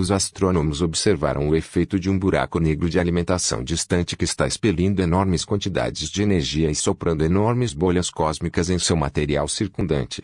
Os astrônomos observaram o efeito de um buraco negro de alimentação distante que está expelindo enormes quantidades de energia e soprando enormes bolhas cósmicas em seu material circundante.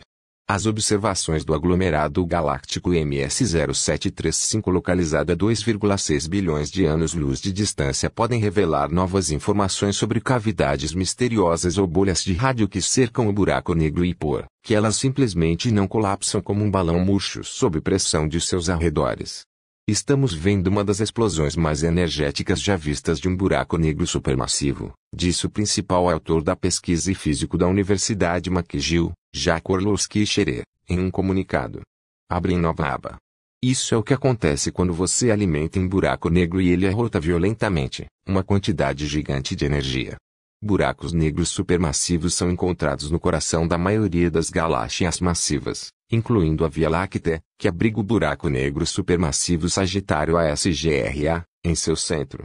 As observações do aglomerado galáctico MS0735 localizado a 2,6 bilhões de anos-luz de distância podem revelar novas informações sobre cavidades misteriosas ou bolhas de rádio que cercam o buraco negro e por que elas simplesmente não colapsam como um balão murcho sob pressão de seus arredores. Estamos vendo uma das explosões mais energéticas já vistas de um buraco negro supermassivo, disse o principal autor da pesquisa e físico da Universidade McGill, Jacques Orlowski Xeré, em um comunicado. Abre em nova aba. Isso é o que acontece quando você alimenta um buraco negro e ele arrota violentamente, uma quantidade gigante de energia. Buracos negros supermassivos são encontrados no coração da maioria das galáxias massivas, incluindo a Via Láctea, que abriga o buraco negro supermassivo Sagitário ASGRA, em seu centro.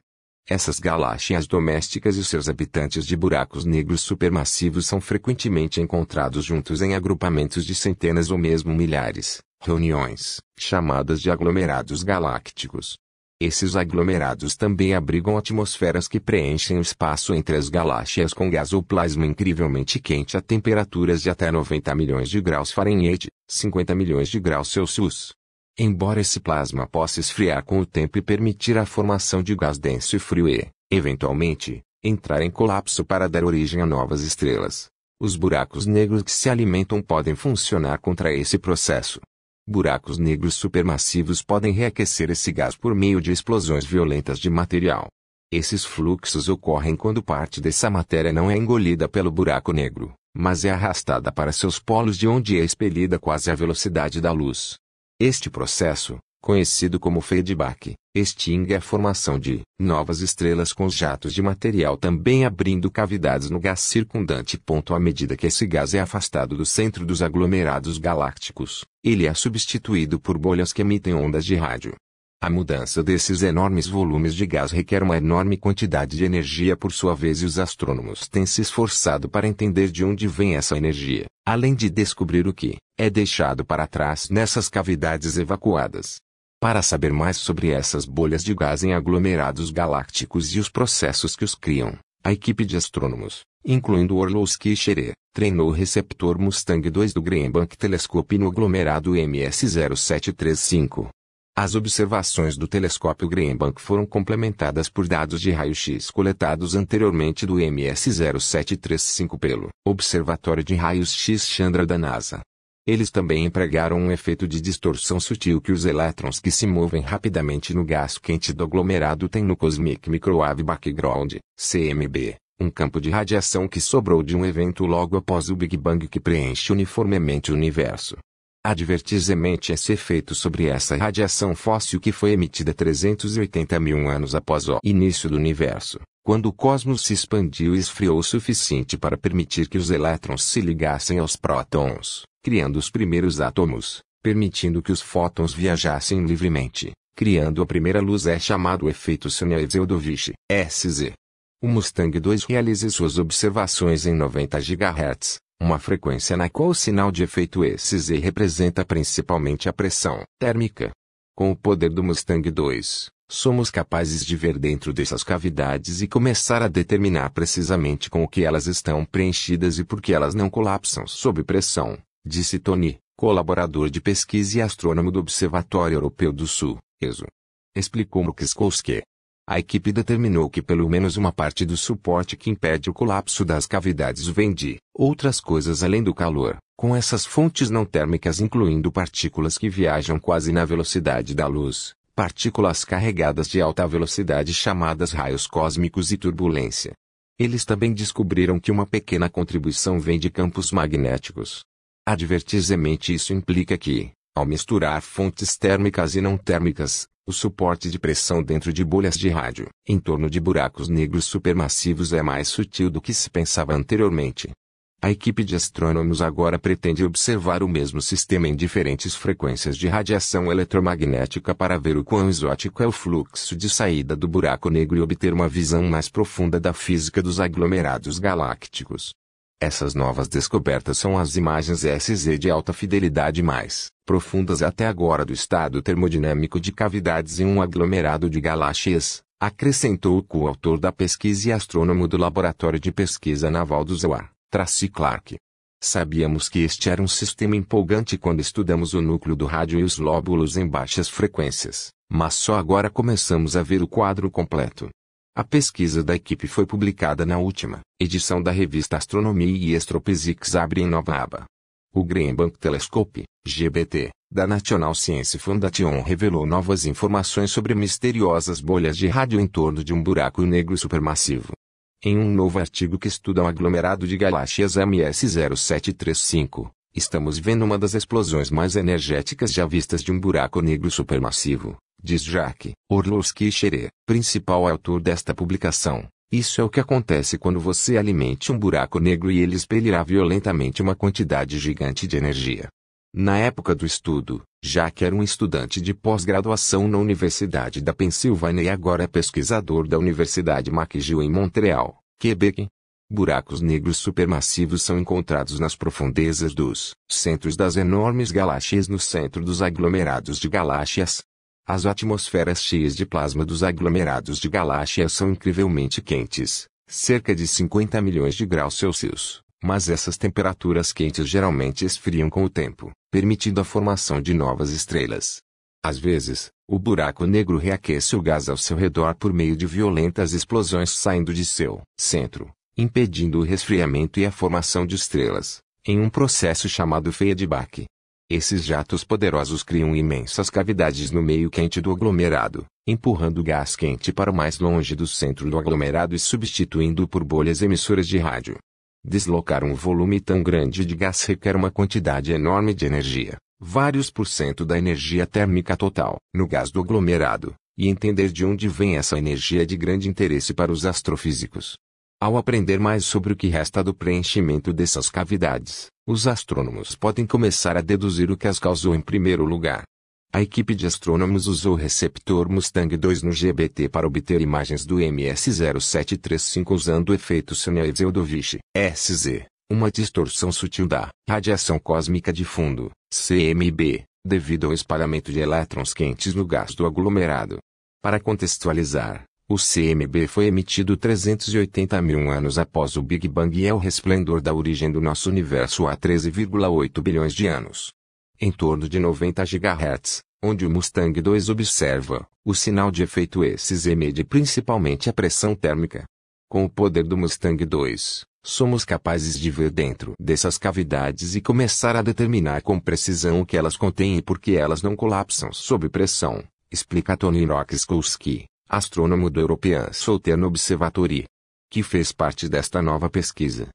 Essas galáxias domésticas e seus habitantes de buracos negros supermassivos são frequentemente encontrados juntos em agrupamentos de centenas ou mesmo milhares, reuniões, chamadas de aglomerados galácticos, esses aglomerados também abrigam atmosferas que preenchem o espaço entre as galáxias com gás ou plasma incrivelmente quente a temperaturas de até 90 milhões de graus Fahrenheit, 50 milhões de graus Celsius. Embora esse plasma possa esfriar com o tempo e permitir a formação de gás denso e frio e, eventualmente, entrar em colapso para dar origem a novas estrelas, os buracos negros que se alimentam podem funcionar contra esse processo. Buracos negros supermassivos podem reaquecer esse gás por meio de explosões violentas de material. Esses fluxos ocorrem quando parte dessa matéria não é engolida pelo buraco negro, mas é arrastada para seus polos de onde é expelida quase à velocidade da luz. Este processo, conhecido como feedback, extingue é a formação de novas estrelas com os jatos de material também abrindo cavidades no gás circundante. À medida que esse gás é afastado do centro dos aglomerados galácticos, ele é substituído por bolhas que emitem ondas de rádio. A mudança desses enormes volumes de gás requer uma enorme quantidade de energia por sua vez e os astrônomos têm se esforçado para entender de onde vem essa energia, além de descobrir o que é deixado para trás nessas cavidades evacuadas. Para saber mais sobre essas bolhas de gás em aglomerados galácticos e os processos que os criam, a equipe de astrônomos, incluindo Orlowski e Xerê, treinou o receptor Mustang 2 do Greenbank Telescope no aglomerado MS0735. As observações do telescópio Greenbank foram complementadas por dados de raio-x coletados anteriormente do MS0735 pelo Observatório de Raios-X Chandra da NASA. Eles também empregaram um efeito de distorção sutil que os elétrons que se movem rapidamente no gás quente do aglomerado têm no Cosmic Microwave Background, CMB, um campo de radiação que sobrou de um evento logo após o Big Bang que preenche uniformemente o universo. Advertisemente esse efeito sobre essa radiação fóssil que foi emitida 380 mil anos após o início do universo, quando o cosmos se expandiu e esfriou o suficiente para permitir que os elétrons se ligassem aos prótons criando os primeiros átomos, permitindo que os fótons viajassem livremente, criando a primeira luz é chamado efeito Sunyaezeldovich, SZ. O Mustang 2 realiza suas observações em 90 GHz, uma frequência na qual o sinal de efeito SZ representa principalmente a pressão térmica. Com o poder do Mustang 2, somos capazes de ver dentro dessas cavidades e começar a determinar precisamente com o que elas estão preenchidas e por que elas não colapsam sob pressão. Disse Tony, colaborador de pesquisa e astrônomo do Observatório Europeu do Sul, ESO. Explicou Murkskowski. A equipe determinou que pelo menos uma parte do suporte que impede o colapso das cavidades vem de outras coisas além do calor, com essas fontes não térmicas incluindo partículas que viajam quase na velocidade da luz, partículas carregadas de alta velocidade chamadas raios cósmicos e turbulência. Eles também descobriram que uma pequena contribuição vem de campos magnéticos, Advertisemente isso implica que, ao misturar fontes térmicas e não térmicas, o suporte de pressão dentro de bolhas de rádio em torno de buracos negros supermassivos é mais sutil do que se pensava anteriormente. A equipe de astrônomos agora pretende observar o mesmo sistema em diferentes frequências de radiação eletromagnética para ver o quão exótico é o fluxo de saída do buraco negro e obter uma visão mais profunda da física dos aglomerados galácticos. Essas novas descobertas são as imagens SZ de alta fidelidade mais profundas até agora do estado termodinâmico de cavidades em um aglomerado de galáxias, acrescentou o coautor da pesquisa e astrônomo do Laboratório de Pesquisa Naval do ZOA, Tracy Clark. Sabíamos que este era um sistema empolgante quando estudamos o núcleo do rádio e os lóbulos em baixas frequências, mas só agora começamos a ver o quadro completo. A pesquisa da equipe foi publicada na última edição da revista Astronomia e Astrophysics abre em nova aba. O Green Bank Telescope, GBT, da National Science Foundation revelou novas informações sobre misteriosas bolhas de rádio em torno de um buraco negro supermassivo. Em um novo artigo que estuda o um aglomerado de galáxias MS0735, estamos vendo uma das explosões mais energéticas já vistas de um buraco negro supermassivo, diz Jacques Orlowski Cheré, principal autor desta publicação. Isso é o que acontece quando você alimente um buraco negro e ele expelirá violentamente uma quantidade gigante de energia. Na época do estudo, Jacques era um estudante de pós-graduação na Universidade da Pensilvânia e agora é pesquisador da Universidade McGill em Montreal, Quebec. Buracos negros supermassivos são encontrados nas profundezas dos centros das enormes galáxias no centro dos aglomerados de galáxias, as atmosferas cheias de plasma dos aglomerados de galáxias são incrivelmente quentes, cerca de 50 milhões de graus Celsius, mas essas temperaturas quentes geralmente esfriam com o tempo, permitindo a formação de novas estrelas. Às vezes, o buraco negro reaquece o gás ao seu redor por meio de violentas explosões saindo de seu centro, impedindo o resfriamento e a formação de estrelas, em um processo chamado feedback, esses jatos poderosos criam imensas cavidades no meio quente do aglomerado, empurrando o gás quente para mais longe do centro do aglomerado e substituindo-o por bolhas emissoras de rádio. Deslocar um volume tão grande de gás requer uma quantidade enorme de energia, vários por cento da energia térmica total, no gás do aglomerado, e entender de onde vem essa energia é de grande interesse para os astrofísicos. Ao aprender mais sobre o que resta do preenchimento dessas cavidades, os astrônomos podem começar a deduzir o que as causou em primeiro lugar. A equipe de astrônomos usou o receptor Mustang 2 no GBT para obter imagens do MS-0735 usando o efeito sonja zeldovich SZ, uma distorção sutil da radiação cósmica de fundo, CMB, devido ao espalhamento de elétrons quentes no gás do aglomerado. Para contextualizar, o CMB foi emitido 380 mil anos após o Big Bang e é o resplendor da origem do nosso universo há 13,8 bilhões de anos. Em torno de 90 GHz, onde o Mustang 2 observa, o sinal de efeito esses emite principalmente a pressão térmica. Com o poder do Mustang 2, somos capazes de ver dentro dessas cavidades e começar a determinar com precisão o que elas contêm e por que elas não colapsam sob pressão, explica Tony Rokskulski astrônomo do European Southern Observatory, que fez parte desta nova pesquisa.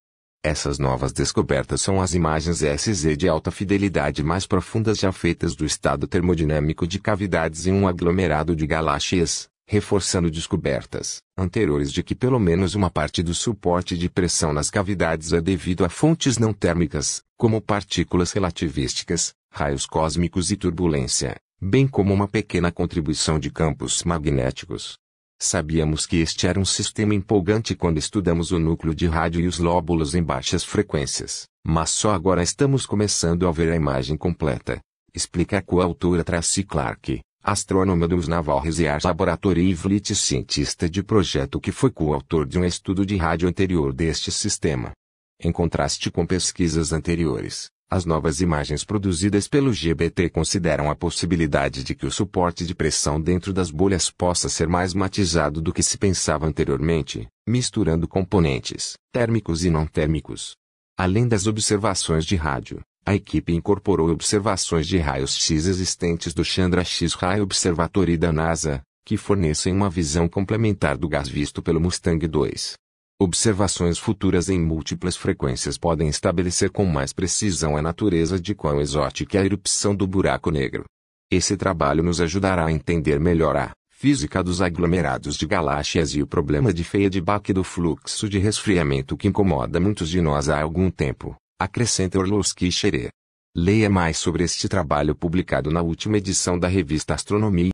Essas novas descobertas são as imagens SZ de alta fidelidade mais profundas já feitas do estado termodinâmico de cavidades em um aglomerado de galáxias, reforçando descobertas anteriores de que pelo menos uma parte do suporte de pressão nas cavidades é devido a fontes não térmicas, como partículas relativísticas, raios cósmicos e turbulência bem como uma pequena contribuição de campos magnéticos. Sabíamos que este era um sistema empolgante quando estudamos o núcleo de rádio e os lóbulos em baixas frequências, mas só agora estamos começando a ver a imagem completa. Explica a coautora Tracy Clark, astrônoma dos Naval Research Laboratory e Vlit cientista de projeto que foi coautor de um estudo de rádio anterior deste sistema. Em contraste com pesquisas anteriores, as novas imagens produzidas pelo GBT consideram a possibilidade de que o suporte de pressão dentro das bolhas possa ser mais matizado do que se pensava anteriormente, misturando componentes térmicos e não térmicos. Além das observações de rádio, a equipe incorporou observações de raios X existentes do Chandra X Ray Observatory da NASA, que fornecem uma visão complementar do gás visto pelo Mustang 2. Observações futuras em múltiplas frequências podem estabelecer com mais precisão a natureza de quão exótica é a erupção do buraco negro. Esse trabalho nos ajudará a entender melhor a física dos aglomerados de galáxias e o problema de baque do fluxo de resfriamento que incomoda muitos de nós há algum tempo, acrescenta Orlowski Xerê. Leia mais sobre este trabalho publicado na última edição da revista Astronomia